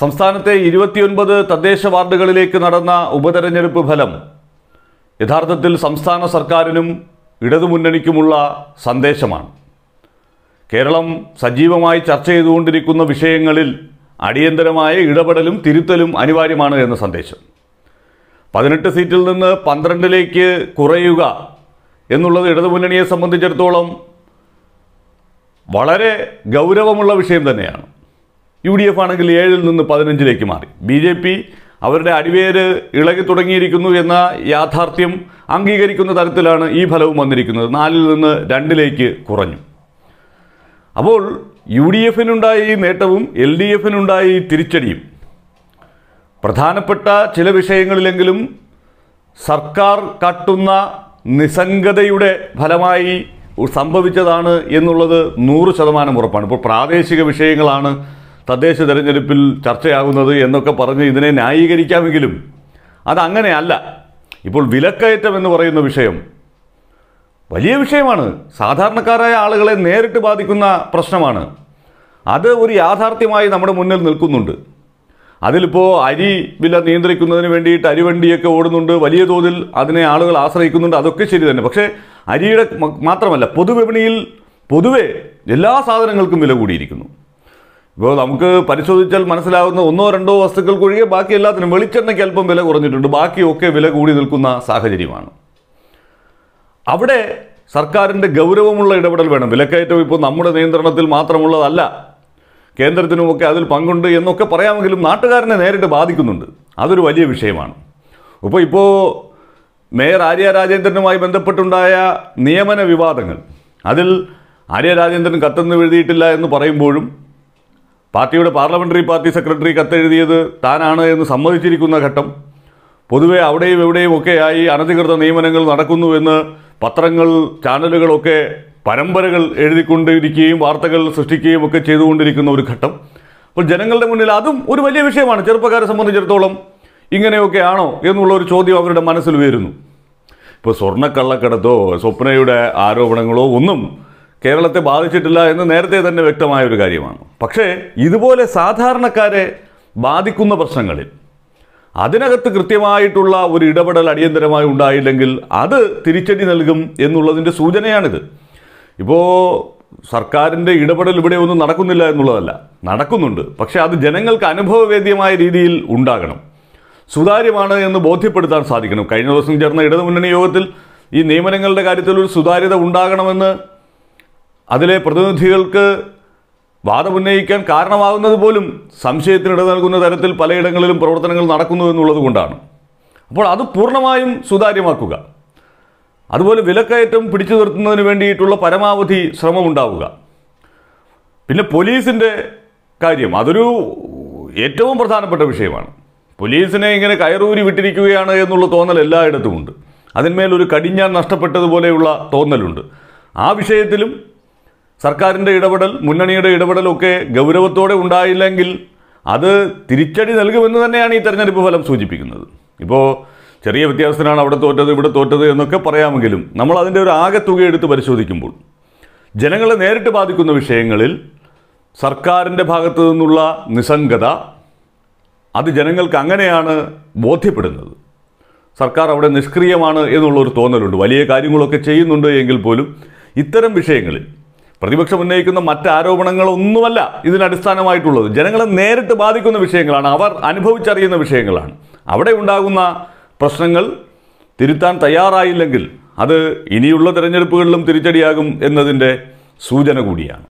സംസ്ഥാനത്തെ ഇരുപത്തിയൊൻപത് തദ്ദേശ വാർഡുകളിലേക്ക് നടന്ന ഉപതെരഞ്ഞെടുപ്പ് ഫലം യഥാർത്ഥത്തിൽ സംസ്ഥാന സർക്കാരിനും ഇടതുമുന്നണിക്കുമുള്ള സന്ദേശമാണ് കേരളം സജീവമായി ചർച്ച ചെയ്തുകൊണ്ടിരിക്കുന്ന വിഷയങ്ങളിൽ അടിയന്തരമായ ഇടപെടലും തിരുത്തലും അനിവാര്യമാണ് എന്ന സന്ദേശം പതിനെട്ട് സീറ്റിൽ നിന്ന് പന്ത്രണ്ടിലേക്ക് കുറയുക എന്നുള്ളത് ഇടതുമുന്നണിയെ സംബന്ധിച്ചിടത്തോളം വളരെ ഗൗരവമുള്ള വിഷയം തന്നെയാണ് യു ഡി എഫ് ആണെങ്കിൽ ഏഴിൽ നിന്ന് പതിനഞ്ചിലേക്ക് മാറി ബി ജെ പി അവരുടെ അടിവേര് ഇളകി തുടങ്ങിയിരിക്കുന്നു എന്ന യാഥാർത്ഥ്യം അംഗീകരിക്കുന്ന തരത്തിലാണ് ഈ ഫലവും വന്നിരിക്കുന്നത് നാലിൽ നിന്ന് രണ്ടിലേക്ക് കുറഞ്ഞു അപ്പോൾ യു ഡി എഫിനുണ്ടായ ഈ നേട്ടവും എൽ ഡി എഫിനുണ്ടായ ഈ തിരിച്ചടിയും പ്രധാനപ്പെട്ട ചില വിഷയങ്ങളിലെങ്കിലും സർക്കാർ കാട്ടുന്ന നിസംഗതയുടെ ഫലമായി സംഭവിച്ചതാണ് എന്നുള്ളത് നൂറ് ശതമാനം ഉറപ്പാണ് ഇപ്പോൾ പ്രാദേശിക വിഷയങ്ങളാണ് തദ്ദേശ തെരഞ്ഞെടുപ്പിൽ ചർച്ചയാകുന്നത് എന്നൊക്കെ പറഞ്ഞ് ഇതിനെ ന്യായീകരിക്കാമെങ്കിലും അതങ്ങനെയല്ല ഇപ്പോൾ വിലക്കയറ്റം എന്ന് പറയുന്ന വിഷയം വലിയ വിഷയമാണ് സാധാരണക്കാരായ ആളുകളെ നേരിട്ട് ബാധിക്കുന്ന പ്രശ്നമാണ് അത് ഒരു യാഥാർത്ഥ്യമായി നമ്മുടെ മുന്നിൽ നിൽക്കുന്നുണ്ട് അതിലിപ്പോൾ അരി വില നിയന്ത്രിക്കുന്നതിന് വേണ്ടിയിട്ട് അരിവണ്ടിയൊക്കെ ഓടുന്നുണ്ട് വലിയ തോതിൽ അതിനെ ആളുകൾ ആശ്രയിക്കുന്നുണ്ട് അതൊക്കെ ശരി തന്നെ പക്ഷേ അരിയുടെ മാത്രമല്ല പൊതുവിപണിയിൽ പൊതുവെ എല്ലാ സാധനങ്ങൾക്കും വില കൂടിയിരിക്കുന്നു ഇപ്പോൾ നമുക്ക് പരിശോധിച്ചാൽ മനസ്സിലാവുന്ന ഒന്നോ രണ്ടോ വസ്തുക്കൾക്കൊഴികെ ബാക്കി എല്ലാത്തിനും വെളിച്ചെണ്ണയ്ക്ക് അല്പം വില കുറഞ്ഞിട്ടുണ്ട് ബാക്കിയൊക്കെ വില കൂടി നിൽക്കുന്ന സാഹചര്യമാണ് അവിടെ സർക്കാരിൻ്റെ ഗൗരവമുള്ള ഇടപെടൽ വേണം വിലക്കയറ്റം ഇപ്പോൾ നമ്മുടെ നിയന്ത്രണത്തിൽ മാത്രമുള്ളതല്ല കേന്ദ്രത്തിനുമൊക്കെ അതിൽ പങ്കുണ്ട് എന്നൊക്കെ പറയാമെങ്കിലും നാട്ടുകാരനെ നേരിട്ട് ബാധിക്കുന്നുണ്ട് അതൊരു വലിയ വിഷയമാണ് അപ്പോൾ ഇപ്പോൾ മേയർ ആര്യ രാജേന്ദ്രനുമായി ബന്ധപ്പെട്ടുണ്ടായ നിയമന വിവാദങ്ങൾ അതിൽ ആര്യ രാജേന്ദ്രൻ കത്തെന്ന് എഴുതിയിട്ടില്ല എന്ന് പറയുമ്പോഴും പാർട്ടിയുടെ പാർലമെൻ്ററി പാർട്ടി സെക്രട്ടറി കത്തെഴുതിയത് താനാണ് എന്ന് സമ്മതിച്ചിരിക്കുന്ന ഘട്ടം പൊതുവെ അവിടെയും എവിടെയും ഒക്കെയായി അനധികൃത നിയമനങ്ങൾ നടക്കുന്നുവെന്ന് പത്രങ്ങൾ ചാനലുകളൊക്കെ പരമ്പരകൾ എഴുതിക്കൊണ്ടിരിക്കുകയും വാർത്തകൾ സൃഷ്ടിക്കുകയും ഒക്കെ ചെയ്തുകൊണ്ടിരിക്കുന്ന ഒരു ഘട്ടം അപ്പോൾ ജനങ്ങളുടെ മുന്നിൽ അതും ഒരു വലിയ വിഷയമാണ് ചെറുപ്പക്കാരെ സംബന്ധിച്ചിടത്തോളം ഇങ്ങനെയൊക്കെ ആണോ എന്നുള്ള ഒരു ചോദ്യം അവരുടെ മനസ്സിൽ വരുന്നു ഇപ്പോൾ സ്വർണ്ണക്കള്ളക്കടത്തോ സ്വപ്നയുടെ ആരോപണങ്ങളോ ഒന്നും കേരളത്തെ ബാധിച്ചിട്ടില്ല എന്ന് നേരത്തെ തന്നെ വ്യക്തമായ ഒരു കാര്യമാണ് പക്ഷേ ഇതുപോലെ സാധാരണക്കാരെ ബാധിക്കുന്ന പ്രശ്നങ്ങളിൽ അതിനകത്ത് കൃത്യമായിട്ടുള്ള ഒരു ഇടപെടൽ അടിയന്തരമായി ഉണ്ടായില്ലെങ്കിൽ അത് തിരിച്ചടി നൽകും എന്നുള്ളതിൻ്റെ സൂചനയാണിത് ഇപ്പോൾ സർക്കാരിൻ്റെ ഇടപെടൽ ഇവിടെ ഒന്നും നടക്കുന്നില്ല എന്നുള്ളതല്ല നടക്കുന്നുണ്ട് പക്ഷേ അത് ജനങ്ങൾക്ക് അനുഭവവേദ്യമായ രീതിയിൽ ഉണ്ടാകണം സുതാര്യമാണ് എന്ന് ബോധ്യപ്പെടുത്താൻ സാധിക്കണം കഴിഞ്ഞ ദിവസം ചേർന്ന ഇടതുമുന്നണി യോഗത്തിൽ ഈ നിയമനങ്ങളുടെ കാര്യത്തിൽ ഒരു സുതാര്യത ഉണ്ടാകണമെന്ന് അതിലെ പ്രതിനിധികൾക്ക് വാദമുന്നയിക്കാൻ കാരണമാകുന്നത് പോലും സംശയത്തിനിട നൽകുന്ന തരത്തിൽ പലയിടങ്ങളിലും പ്രവർത്തനങ്ങൾ നടക്കുന്നു എന്നുള്ളത് കൊണ്ടാണ് അപ്പോൾ അത് പൂർണ്ണമായും സുതാര്യമാക്കുക അതുപോലെ വിലക്കയറ്റം പിടിച്ചു നിർത്തുന്നതിന് വേണ്ടിയിട്ടുള്ള പരമാവധി ശ്രമം ഉണ്ടാവുക പിന്നെ പോലീസിൻ്റെ കാര്യം അതൊരു ഏറ്റവും പ്രധാനപ്പെട്ട വിഷയമാണ് പോലീസിനെ ഇങ്ങനെ കയറൂരി വിട്ടിരിക്കുകയാണ് എന്നുള്ള തോന്നൽ എല്ലായിടത്തുമുണ്ട് അതിന്മേൽ ഒരു കടിഞ്ഞാൻ നഷ്ടപ്പെട്ടതുപോലെയുള്ള തോന്നലുണ്ട് ആ വിഷയത്തിലും സർക്കാരിൻ്റെ ഇടപെടൽ മുന്നണിയുടെ ഇടപെടലൊക്കെ ഗൗരവത്തോടെ ഉണ്ടായില്ലെങ്കിൽ അത് തിരിച്ചടി നൽകുമെന്ന് തന്നെയാണ് ഈ തെരഞ്ഞെടുപ്പ് ഫലം സൂചിപ്പിക്കുന്നത് ഇപ്പോൾ ചെറിയ വ്യത്യാസത്തിനാണ് അവിടെ തോറ്റത് ഇവിടെ തോറ്റത് എന്നൊക്കെ പറയാമെങ്കിലും നമ്മൾ അതിൻ്റെ ഒരു ആകെ എടുത്ത് പരിശോധിക്കുമ്പോൾ ജനങ്ങളെ നേരിട്ട് ബാധിക്കുന്ന വിഷയങ്ങളിൽ സർക്കാരിൻ്റെ ഭാഗത്തു നിന്നുള്ള നിസ്സംഗത അത് ജനങ്ങൾക്ക് അങ്ങനെയാണ് ബോധ്യപ്പെടുന്നത് സർക്കാർ അവിടെ നിഷ്ക്രിയമാണ് എന്നുള്ളൊരു തോന്നലുണ്ട് വലിയ കാര്യങ്ങളൊക്കെ ചെയ്യുന്നുണ്ട് എങ്കിൽ പോലും ഇത്തരം വിഷയങ്ങളിൽ പ്രതിപക്ഷം ഉന്നയിക്കുന്ന മറ്റ് ആരോപണങ്ങളൊന്നുമല്ല ഇതിനടിസ്ഥാനമായിട്ടുള്ളത് ജനങ്ങളെ നേരിട്ട് ബാധിക്കുന്ന വിഷയങ്ങളാണ് അവർ അനുഭവിച്ചറിയുന്ന വിഷയങ്ങളാണ് അവിടെ ഉണ്ടാകുന്ന പ്രശ്നങ്ങൾ തിരുത്താൻ തയ്യാറായില്ലെങ്കിൽ അത് ഇനിയുള്ള തിരഞ്ഞെടുപ്പുകളിലും തിരിച്ചടിയാകും എന്നതിൻ്റെ സൂചന കൂടിയാണ്